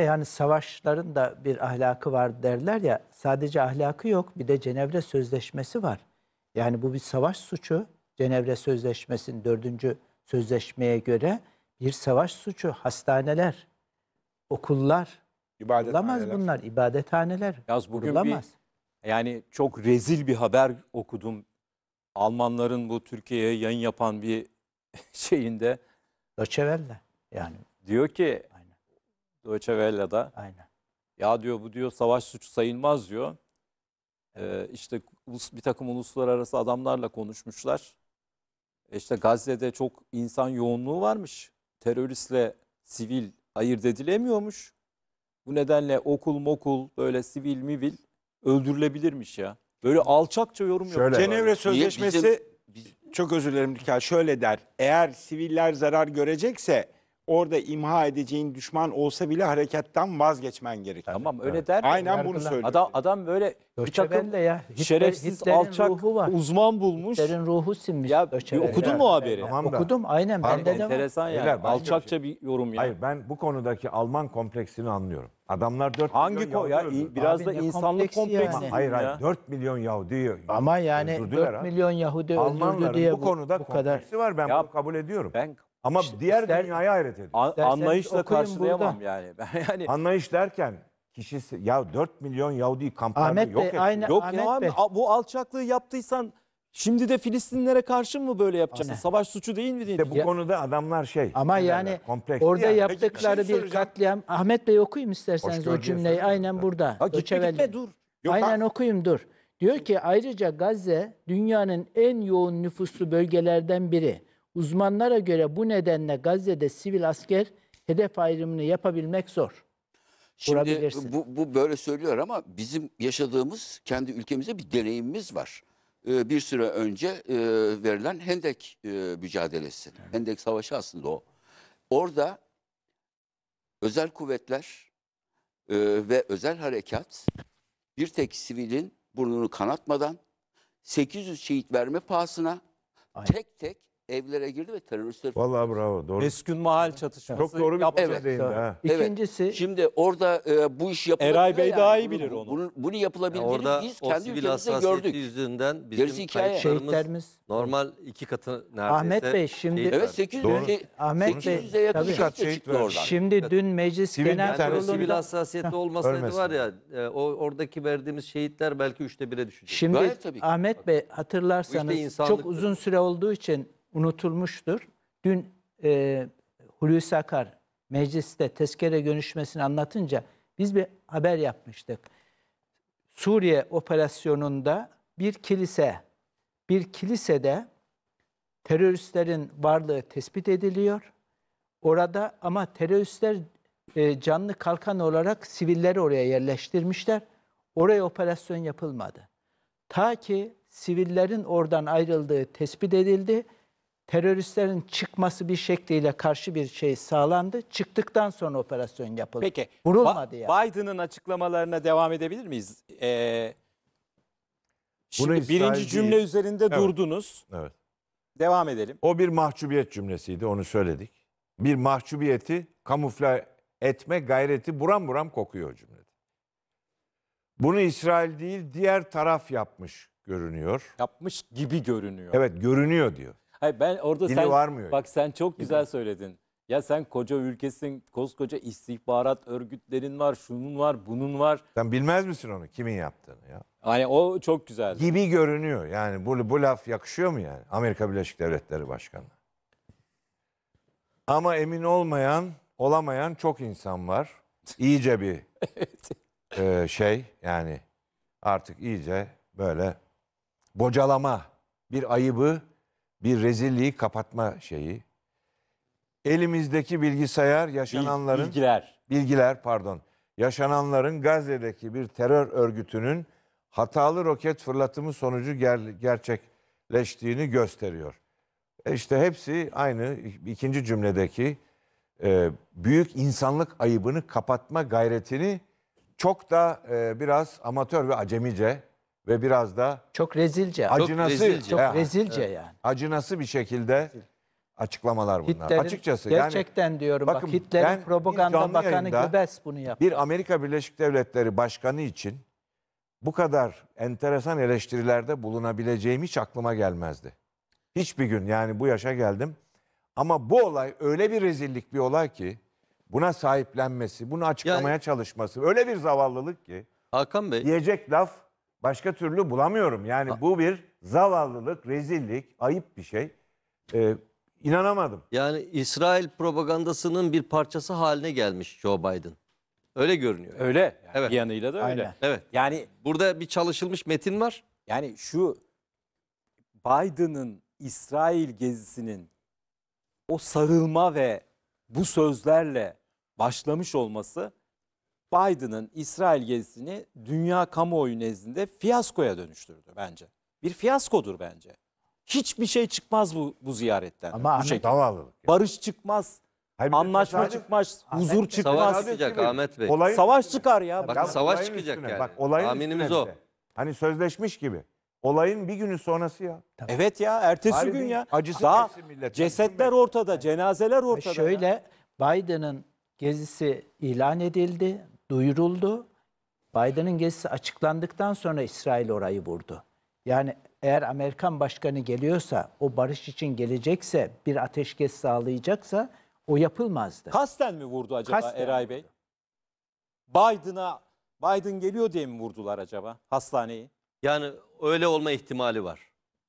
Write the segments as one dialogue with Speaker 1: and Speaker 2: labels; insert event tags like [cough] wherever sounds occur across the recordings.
Speaker 1: yani e, savaşların da bir ahlakı var derler ya sadece ahlakı yok bir de Cenevre Sözleşmesi var. Yani bu bir savaş suçu. Cenevre Sözleşmesi'nin dördüncü sözleşmeye göre bir savaş suçu. Hastaneler, okullar, olamaz bunlar. ibadethaneler.
Speaker 2: Yaz bugün Olamaz. bir yani çok rezil bir haber okudum. Almanların bu Türkiye'ye yayın yapan bir [laughs] şeyinde Doçevelle yani. diyor ki Deutsche Welle'da. Aynen. Ya diyor bu diyor savaş suçu sayılmaz diyor. Ee, işte bir takım uluslararası adamlarla konuşmuşlar. E işte Gazze'de çok insan yoğunluğu varmış. Teröristle sivil ayırt edilemiyormuş. Bu nedenle okul mokul böyle sivil mivil öldürülebilirmiş ya. Böyle alçakça yorum Şöyle yok. Cenevre Sözleşmesi Niye bizim, biz... çok özür dilerim şöyle der.
Speaker 3: Eğer siviller zarar görecekse orada imha edeceğin düşman olsa bile hareketten vazgeçmen gerekir. Tamam öyle der. Aynen bunu söylüyor.
Speaker 2: Adam, adam böyle bir takım Göçebelle ya.
Speaker 3: Hitler-
Speaker 1: şerefsiz, Hitler'in alçak, ruhu var. uzman bulmuş. Hitler'in ruhu sinmiş. Ya bir okudun mu haberi? Tamam da- Okudum
Speaker 4: aynen Pardon, bende de var. enteresan yani. Beyler, Alçakça şey. bir yorum yani. Hayır ben bu konudaki Alman kompleksini anlıyorum. Adamlar 4 Hangi milyon ko ya Yahudi öldürdü. biraz Abi da insanlık kompleksi kompleksi. yani. Hayır hayır ya. 4 milyon Yahudi'yi Ama yani öldürdüler 4 milyon
Speaker 1: Yahudi öldürdü diye bu, konuda bu kadar. kompleksi
Speaker 4: var ben Ya- bunu kabul ediyorum. Ben ama diğer ister- dünyaya hayret ediyor. An- anlayışla karşılayamam yani. [laughs] yani Anlayış derken kişisi ya 4 milyon Yahudi kamplarını yok etti. aynı yok Ahmet ya abi, Bey.
Speaker 2: bu alçaklığı yaptıysan şimdi de Filistinlere karşı mı böyle yapacaksın? Savaş suçu değil mi diye. İşte bu Ya- konuda adamlar şey. Ama yani derler, orada yani. yaptıkları şey bir soracağım.
Speaker 1: katliam. Ahmet Bey okuyayım isterseniz o cümleyi sözler. aynen burada. Ha, gitme gitme dur. Yok, Aynen okuyayım dur. Diyor ki ayrıca Gazze dünyanın en yoğun nüfuslu bölgelerden biri. Uzmanlara göre bu nedenle Gazze'de sivil asker hedef ayrımını yapabilmek zor.
Speaker 5: Şimdi bu, bu böyle söylüyor ama bizim yaşadığımız kendi ülkemize bir deneyimimiz var. Ee, bir süre önce e, verilen Hendek e, mücadelesi. Evet. Hendek Savaşı aslında o. Orada özel kuvvetler e, ve özel harekat bir tek sivilin burnunu kanatmadan 800 şehit verme pahasına Aynen. tek tek evlere girdi ve teröristler...
Speaker 2: Vallahi bravo doğru. Eskün Mahal çatışması. Çok doğru bir yaptı. evet. değindi ha. Evet.
Speaker 5: İkincisi... Şimdi orada e, bu iş yapılabilir. Eray Bey yani. daha iyi bilir onu. Bunu, bunu yapılabildiğini yani orada biz kendi ülkemizde gördük. yüzünden bizim kayıplarımız normal iki katı neredeyse. Ahmet Bey şimdi... Evet 800 doğru. Şey, Ahmet 800'e yakın şehit kat şehit çıktı oradan. Şimdi dün meclis sivil genel kurulunda... Sivil hassasiyeti olmasaydı var ya e, o, oradaki verdiğimiz şehitler belki üçte bire düşecek. Şimdi Ahmet
Speaker 1: Bey hatırlarsanız çok uzun süre olduğu için unutulmuştur. Dün e, Hulusi Akar mecliste tezkere görüşmesini anlatınca biz bir haber yapmıştık. Suriye operasyonunda bir kilise, bir kilisede teröristlerin varlığı tespit ediliyor. Orada ama teröristler e, canlı kalkan olarak sivilleri oraya yerleştirmişler. Oraya operasyon yapılmadı. Ta ki sivillerin oradan ayrıldığı tespit edildi teröristlerin çıkması bir şekliyle karşı bir şey sağlandı. Çıktıktan sonra operasyon yapıldı. Peki.
Speaker 2: Vurulmadı ya. Yani. Biden'ın açıklamalarına devam edebilir miyiz? Ee,
Speaker 4: şimdi Bunu birinci İsrail değil. cümle üzerinde Evet. durdunuz. Evet. Devam edelim. O bir mahcubiyet cümlesiydi onu söyledik. Bir mahcubiyeti kamufle etme gayreti buram buram kokuyor cümlede. Bunu İsrail değil diğer taraf yapmış
Speaker 2: görünüyor. Yapmış gibi görünüyor. Evet görünüyor diyor. Hayır ben orada Dili sen varmıyor. bak sen çok güzel söyledin. Ya sen koca ülkesin, koskoca istihbarat örgütlerin var, şunun var, bunun var. Sen bilmez misin onu kimin
Speaker 4: yaptığını ya?
Speaker 2: Yani o çok güzel.
Speaker 4: Gibi görünüyor. Yani bu, bu laf yakışıyor mu yani? Amerika Birleşik Devletleri Başkanı. Ama emin olmayan, olamayan çok insan var. İyice bir [laughs] e, şey yani artık iyice böyle bocalama bir ayıbı bir rezilliği kapatma şeyi. Elimizdeki bilgisayar yaşananların bilgiler bilgiler pardon yaşananların Gazze'deki bir terör örgütünün hatalı roket fırlatımı sonucu ger gerçekleştiğini gösteriyor. E işte hepsi aynı ikinci cümledeki e, büyük insanlık ayıbını kapatma gayretini çok da e, biraz amatör ve acemice ve biraz da Çok rezilce. acınası rezilce. Çok He, rezilce yani. acınası bir şekilde açıklamalar bunlar. Hitler'in- Açıkçası yani gerçekten
Speaker 1: diyorum bakın bak Hitler'in propaganda bakanı yayında bunu yaptı.
Speaker 4: bir Amerika Birleşik Devletleri Başkanı için bu kadar enteresan eleştirilerde bulunabileceğim hiç aklıma gelmezdi. Hiçbir gün yani bu yaşa geldim. Ama bu olay öyle bir rezillik bir olay ki buna sahiplenmesi, bunu açıklamaya çalışması öyle bir zavallılık ki Hakan Bey diyecek laf başka türlü bulamıyorum. Yani bu bir zavallılık, rezillik, ayıp bir şey. Ee,
Speaker 5: inanamadım. Yani İsrail propagandasının bir parçası haline gelmiş Joe Biden. Öyle görünüyor. Öyle. Yani Evet. Bir yanıyla da öyle. Aynen. Evet. Yani Burada bir çalışılmış metin var.
Speaker 2: yani şu Biden'ın İsrail gezisinin o sarılma ve bu sözlerle başlamış olması Biden'ın İsrail gezisini dünya kamuoyu nezdinde fiyaskoya dönüştürdü bence. Bir fiyaskodur bence. Hiçbir şey çıkmaz bu, bu ziyaretten. Ama bu Ahmet Yani. Barış çıkmaz. Hayır, Anlaşma tesadüf, çıkmaz, Ahmet, huzur çıkmaz. Savaş çıkacak Ahmet
Speaker 5: Bey. Olayın savaş üstüne. çıkar ya. Bak ya, savaş çıkacak üstüne. yani. Bak olayın Aminimiz o.
Speaker 4: Hani sözleşmiş gibi.
Speaker 2: Olayın bir günü sonrası ya. Tabii. Evet ya ertesi
Speaker 5: Bari gün ya.
Speaker 4: Acısı
Speaker 2: Daha millet. cesetler ortada, cenazeler ortada. Şöyle ya. Biden'ın gezisi ilan edildi
Speaker 1: duyuruldu. Biden'ın gezisi açıklandıktan sonra İsrail orayı vurdu. Yani eğer Amerikan başkanı geliyorsa, o barış için gelecekse, bir ateşkes sağlayacaksa o yapılmazdı.
Speaker 2: Kasten mi vurdu acaba Kasten Eray Bey? Biden'a Biden geliyor diye mi vurdular acaba hastaneyi? Yani
Speaker 5: öyle olma ihtimali var.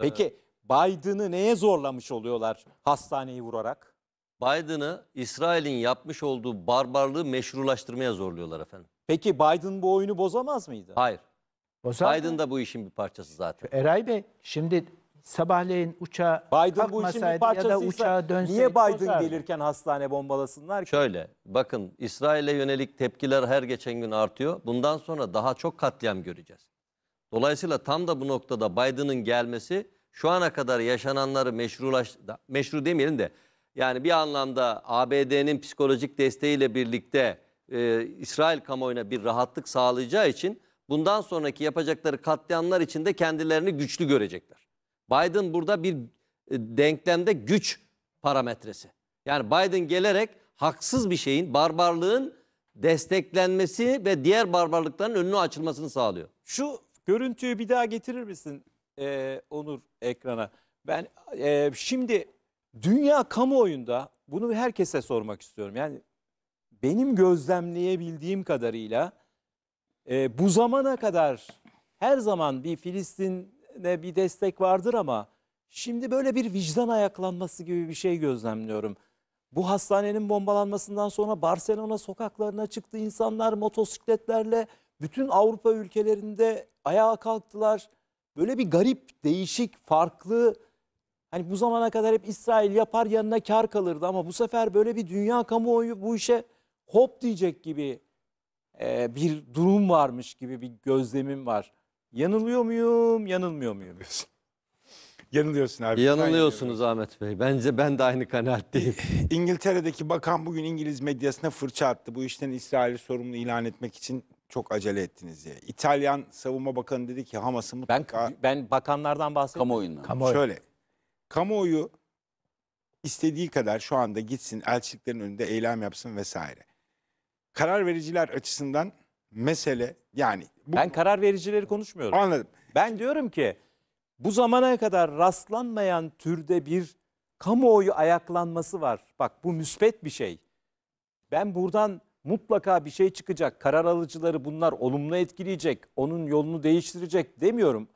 Speaker 5: Peki Biden'ı neye zorlamış oluyorlar hastaneyi vurarak? Biden'ı İsrail'in yapmış olduğu barbarlığı meşrulaştırmaya zorluyorlar efendim. Peki Biden bu oyunu bozamaz mıydı? Hayır. Bozar Biden mı? da bu işin bir parçası zaten.
Speaker 1: Eray Bey şimdi sabahleyin uçağa Biden bu işin bir kalkmasaydı ya da uçağa
Speaker 5: dönseydi niye Biden bozardı. gelirken hastane bombalasınlar ki? Şöyle bakın İsrail'e yönelik tepkiler her geçen gün artıyor. Bundan sonra daha çok katliam göreceğiz. Dolayısıyla tam da bu noktada Biden'ın gelmesi şu ana kadar yaşananları meşrulaş, da- meşru demeyelim de yani bir anlamda ABD'nin psikolojik desteğiyle birlikte e, İsrail kamuoyuna bir rahatlık sağlayacağı için bundan sonraki yapacakları katliamlar içinde kendilerini güçlü görecekler. Biden burada bir e, denklemde güç parametresi. Yani Biden gelerek haksız bir şeyin, barbarlığın desteklenmesi ve diğer barbarlıkların önünü açılmasını sağlıyor. Şu görüntüyü bir daha getirir misin ee, Onur ekrana? Ben e, şimdi Dünya
Speaker 2: kamuoyunda bunu herkese sormak istiyorum. Yani benim gözlemleyebildiğim kadarıyla e, bu zamana kadar her zaman bir Filistin'e bir destek vardır ama şimdi böyle bir vicdan ayaklanması gibi bir şey gözlemliyorum. Bu hastanenin bombalanmasından sonra Barcelona sokaklarına çıktı insanlar motosikletlerle bütün Avrupa ülkelerinde ayağa kalktılar. Böyle bir garip, değişik, farklı Hani bu zamana kadar hep İsrail yapar yanına kar kalırdı ama bu sefer böyle bir dünya kamuoyu bu işe hop diyecek gibi e, bir durum varmış gibi bir gözlemim var. Yanılıyor muyum, yanılmıyor muyum? Yanılıyorsun abi. Yanılıyorsunuz
Speaker 5: Ahmet Bey. Bence ben de aynı kanaatteyim.
Speaker 3: [laughs] İngiltere'deki bakan bugün İngiliz medyasına fırça attı. Bu işten İsrail'i sorumlu ilan etmek için çok acele ettiniz diye. İtalyan Savunma Bakanı dedi ki Hamas'ı mutlaka... Ben,
Speaker 2: ben bakanlardan bahsettim. Kamuoyundan. Kamuoyu. Şöyle
Speaker 3: kamuoyu istediği kadar şu anda gitsin elçiliklerin önünde eylem yapsın vesaire. Karar vericiler
Speaker 2: açısından mesele yani bu Ben karar vericileri konuşmuyorum. anladım. Ben diyorum ki bu zamana kadar rastlanmayan türde bir kamuoyu ayaklanması var. Bak bu müspet bir şey. Ben buradan mutlaka bir şey çıkacak. Karar alıcıları bunlar olumlu etkileyecek. Onun yolunu değiştirecek demiyorum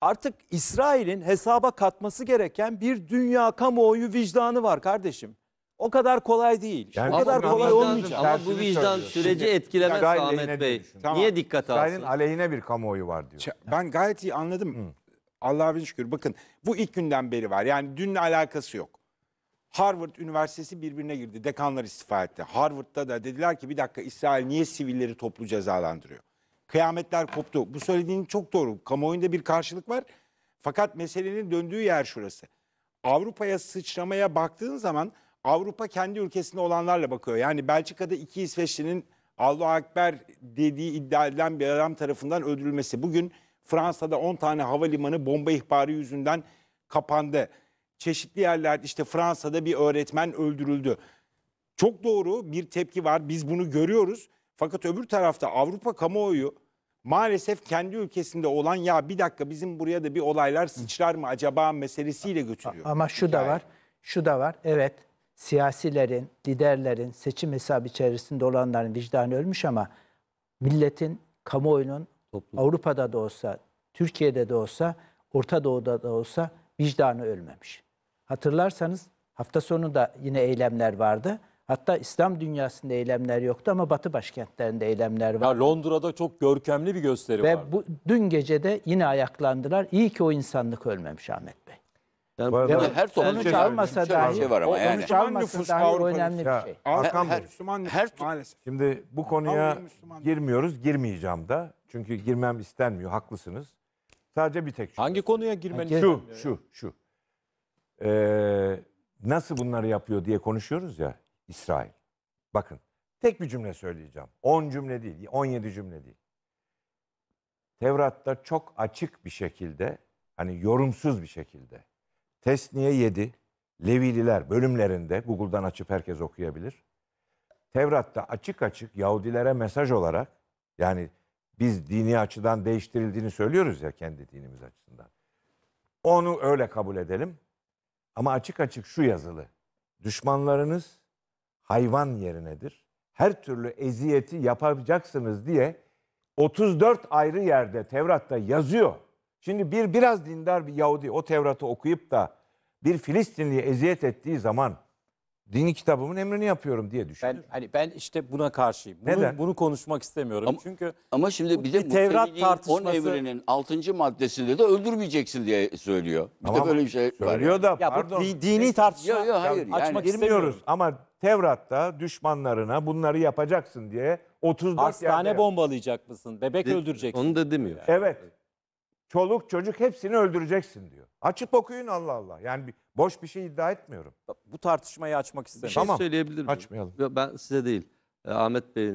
Speaker 2: artık İsrail'in hesaba katması gereken bir dünya kamuoyu vicdanı var kardeşim. O kadar kolay değil. Yani o kadar kolay vicdan, olmayacak. Ama bu vicdan süreci
Speaker 5: Şimdi, etkilemez yani Ahmet Bey. Tamam. Niye dikkat alsın? İsrail'in
Speaker 3: aleyhine bir kamuoyu var diyor. Ben gayet iyi anladım. Hı. Allah'a bin şükür. Bakın bu ilk günden beri var. Yani dünle alakası yok. Harvard Üniversitesi birbirine girdi. Dekanlar istifa etti. Harvard'da da dediler ki bir dakika İsrail niye sivilleri toplu cezalandırıyor? kıyametler koptu. Bu söylediğin çok doğru. Kamuoyunda bir karşılık var. Fakat meselenin döndüğü yer şurası. Avrupa'ya sıçramaya baktığın zaman Avrupa kendi ülkesinde olanlarla bakıyor. Yani Belçika'da iki İsveçli'nin Allahu Ekber dediği iddia edilen bir adam tarafından öldürülmesi. Bugün Fransa'da 10 tane havalimanı bomba ihbarı yüzünden kapandı. Çeşitli yerlerde işte Fransa'da bir öğretmen öldürüldü. Çok doğru bir tepki var. Biz bunu görüyoruz. Fakat öbür tarafta Avrupa kamuoyu maalesef kendi ülkesinde olan ya bir dakika bizim buraya da bir olaylar sıçrar mı acaba meselesiyle götürüyor. Ama şu hikaye. da
Speaker 1: var. Şu da var. Evet. Siyasilerin, liderlerin, seçim hesabı içerisinde olanların vicdanı ölmüş ama milletin, kamuoyunun Toplum. Avrupa'da da olsa, Türkiye'de de olsa, Orta Doğu'da da olsa vicdanı ölmemiş. Hatırlarsanız hafta sonu da yine eylemler vardı. Hatta İslam dünyasında eylemler yoktu ama Batı başkentlerinde eylemler
Speaker 2: var. Ya Londra'da çok görkemli bir gösteri var. Ve
Speaker 1: bu dün gece de yine ayaklandılar. İyi ki o insanlık ölmemiş Ahmet Bey.
Speaker 2: Yani, yani, her sonuç şey almasa dahi, şey var ama
Speaker 1: yani.
Speaker 3: sonuç almasa dahi önemli şey. ya, bir şey. Arkan her,
Speaker 4: Müslüman her, maalesef. Şimdi bu konuya girmiyoruz, girmeyeceğim da. Çünkü girmem istenmiyor, haklısınız. Sadece bir tek şu. Hangi konuya girmeniz? Şu, şu, şu. Ee, nasıl bunları yapıyor diye konuşuyoruz ya. İsrail. Bakın tek bir cümle söyleyeceğim. 10 cümle değil, 17 cümle değil. Tevrat'ta çok açık bir şekilde, hani yorumsuz bir şekilde. Tesniye 7, Levililer bölümlerinde, Google'dan açıp herkes okuyabilir. Tevrat'ta açık açık Yahudilere mesaj olarak, yani biz dini açıdan değiştirildiğini söylüyoruz ya kendi dinimiz açısından. Onu öyle kabul edelim. Ama açık açık şu yazılı. Düşmanlarınız hayvan yerinedir. Her türlü eziyeti yapacaksınız diye 34 ayrı yerde Tevrat'ta yazıyor. Şimdi bir biraz dindar bir Yahudi o Tevrat'ı okuyup da bir Filistinli'ye eziyet ettiği zaman dini kitabımın emrini yapıyorum
Speaker 2: diye düşünür. Ben hani ben işte buna karşıyım. Bunu, Neden? bunu konuşmak
Speaker 5: istemiyorum. Ama, Çünkü ama şimdi bize Tevrat tartışması 10 evrinin 6. maddesinde de öldürmeyeceksin diye söylüyor. Bir tamam, de böyle bir şey var. Söylüyor da yani. ya pardon. Ya bu dini tartışma yo, yo, hayır, ya, açmak yani, istemiyoruz
Speaker 4: ama Tevrat'ta düşmanlarına bunları yapacaksın diye 34 Hastane yerde...
Speaker 2: bombalayacak mısın? Bebek öldüreceksin. öldürecek. Onu da demiyor.
Speaker 4: Evet çoluk çocuk hepsini öldüreceksin diyor. Açıp okuyun Allah Allah. Yani bir, boş bir şey iddia etmiyorum. Bu tartışmayı
Speaker 2: açmak isterim. Bir şey tamam. söyleyebilir
Speaker 5: miyim? Açmayalım. Ben size değil. E, Ahmet Bey e,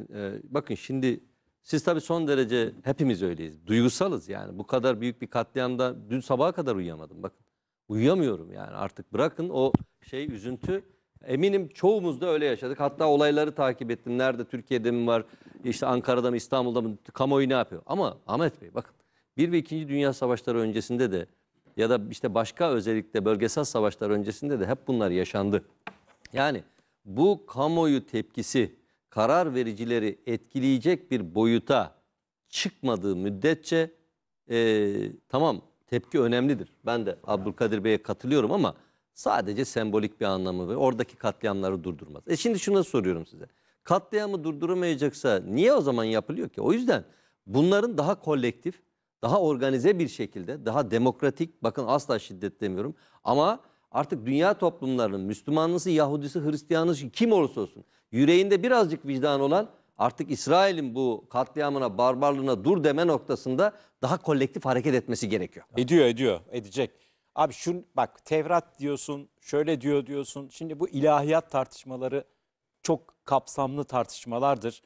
Speaker 5: bakın şimdi siz tabii son derece hepimiz öyleyiz. Duygusalız yani. Bu kadar büyük bir katliamda dün sabaha kadar uyuyamadım. Bakın uyuyamıyorum yani artık bırakın o şey üzüntü. Eminim çoğumuz da öyle yaşadık. Hatta olayları takip ettim. Nerede Türkiye'de mi var? İşte Ankara'da mı İstanbul'da mı? Kamuoyu ne yapıyor? Ama Ahmet Bey bakın 1 ve 2. Dünya Savaşları öncesinde de ya da işte başka özellikle bölgesel savaşlar öncesinde de hep bunlar yaşandı. Yani bu kamuoyu tepkisi karar vericileri etkileyecek bir boyuta çıkmadığı müddetçe e, tamam tepki önemlidir. Ben de Abdülkadir Bey'e katılıyorum ama sadece sembolik bir anlamı ve oradaki katliamları durdurmaz. E şimdi şunu soruyorum size. Katliamı durduramayacaksa niye o zaman yapılıyor ki? O yüzden bunların daha kolektif daha organize bir şekilde, daha demokratik, bakın asla şiddet demiyorum ama artık dünya toplumlarının Müslümanlısı, Yahudisi, Hristiyanlısı kim olursa olsun yüreğinde birazcık vicdan olan artık İsrail'in bu katliamına, barbarlığına dur deme noktasında daha kolektif hareket etmesi gerekiyor. Ediyor, ediyor, edecek. Abi şun bak Tevrat diyorsun, şöyle diyor diyorsun. Şimdi bu
Speaker 2: ilahiyat tartışmaları çok kapsamlı tartışmalardır.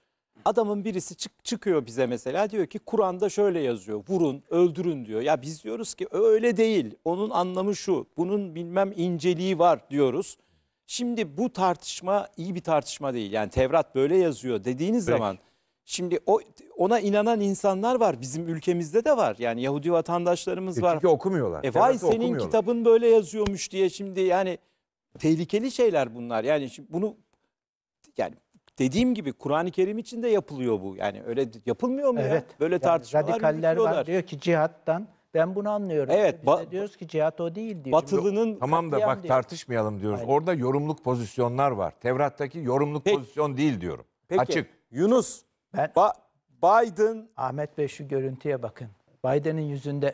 Speaker 2: Adamın birisi çık çıkıyor bize mesela diyor ki Kur'an'da şöyle yazıyor vurun öldürün diyor. Ya biz diyoruz ki öyle değil onun anlamı şu bunun bilmem inceliği var diyoruz. Şimdi bu tartışma iyi bir tartışma değil yani Tevrat böyle yazıyor dediğiniz Peki. zaman şimdi o ona inanan insanlar var bizim ülkemizde de var yani Yahudi vatandaşlarımız E, var. Çünkü okumuyorlar. E vay senin okumuyorlar. kitabın böyle yazıyormuş diye şimdi yani tehlikeli şeyler bunlar. Yani şimdi bunu yani Dediğim gibi Kur'an-ı Kerim içinde yapılıyor bu. Yani öyle yapılmıyor mu evet. ya? Böyle yani tartışmalar radikaller var
Speaker 1: diyor ki cihattan ben bunu anlıyorum. Evet. Biz
Speaker 4: de diyoruz ki cihat o değil diyor. Batılının tamam da bak diyor. tartışmayalım diyoruz. Aynen. Orada yorumluk pozisyonlar var. Tevrat'taki yorumluk peki, pozisyon değil diyorum. Peki, Açık. Yunus ben ba-
Speaker 1: Biden Ahmet Bey şu görüntüye bakın. Biden'ın yüzünde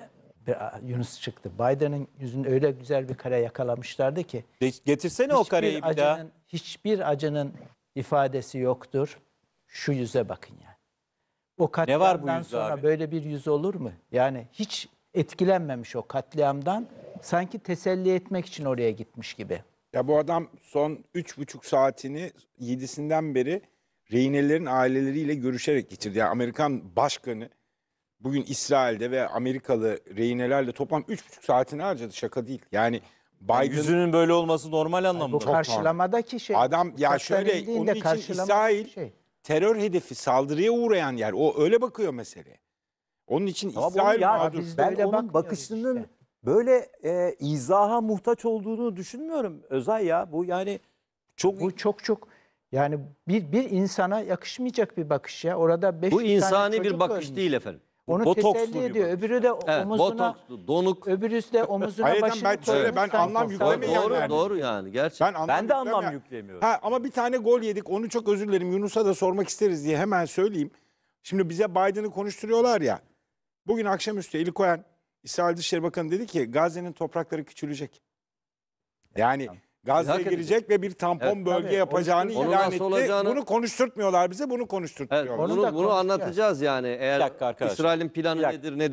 Speaker 1: Yunus çıktı. Biden'ın yüzünde öyle güzel bir kare yakalamışlardı ki.
Speaker 4: Getirsene hiçbir o kareyi bir acının, daha.
Speaker 1: Hiçbir acının ifadesi yoktur. Şu yüze bakın ya. O katliamdan ne var bu sonra abi? böyle bir yüz olur mu? Yani hiç etkilenmemiş
Speaker 3: o katliamdan. Sanki teselli etmek için oraya gitmiş gibi. Ya bu adam son üç buçuk saatini yedisinden beri rehinelerin aileleriyle görüşerek geçirdi. Yani Amerikan başkanı bugün İsrail'de ve Amerikalı rehinelerle toplam üç buçuk saatini harcadı. Şaka değil. Yani Biden yani yüzünün böyle
Speaker 2: olması normal anlamda. Bu karşılamadaki
Speaker 1: şey. Adam ya şöyle onun için İsrail
Speaker 3: şey. terör hedefi saldırıya uğrayan
Speaker 2: yer. O öyle bakıyor meseleye. Onun için tamam, İsrail ya, mağdur. Ben onun bakışının işte. böyle e, izaha muhtaç olduğunu düşünmüyorum Özay ya. Bu yani
Speaker 1: çok bu çok çok yani bir bir insana yakışmayacak bir bakış ya. Orada beş Bu insani bir bakış ölmüş. değil
Speaker 5: efendim. Onu botoks teselli ediyor. Öbürü de evet, omuzuna botokslu, donuk. Öbürü de omuzuna Hayır, başını ben şöyle ben anlam yüklemeyen doğru, yani. Doğru yani gerçekten. Ben, ben de anlam yüklemiyorum.
Speaker 3: Ha, ama bir tane gol yedik. Onu çok özür dilerim. Yunus'a da sormak isteriz diye hemen söyleyeyim. Şimdi bize Biden'ı konuşturuyorlar ya. Bugün akşamüstü Eli Cohen, İsrail Dışişleri Bakanı dedi ki Gazze'nin toprakları küçülecek. Yani Gazze'ye girecek edecek. ve bir tampon evet, bölge tabii, yapacağını ilan etti. Olacağını... Bunu konuşturtmuyorlar bize, bunu konuşturtmuyorlar.
Speaker 5: Evet, bunu, bunu anlatacağız yani. Eğer İsrail'in planı nedir, ne değil.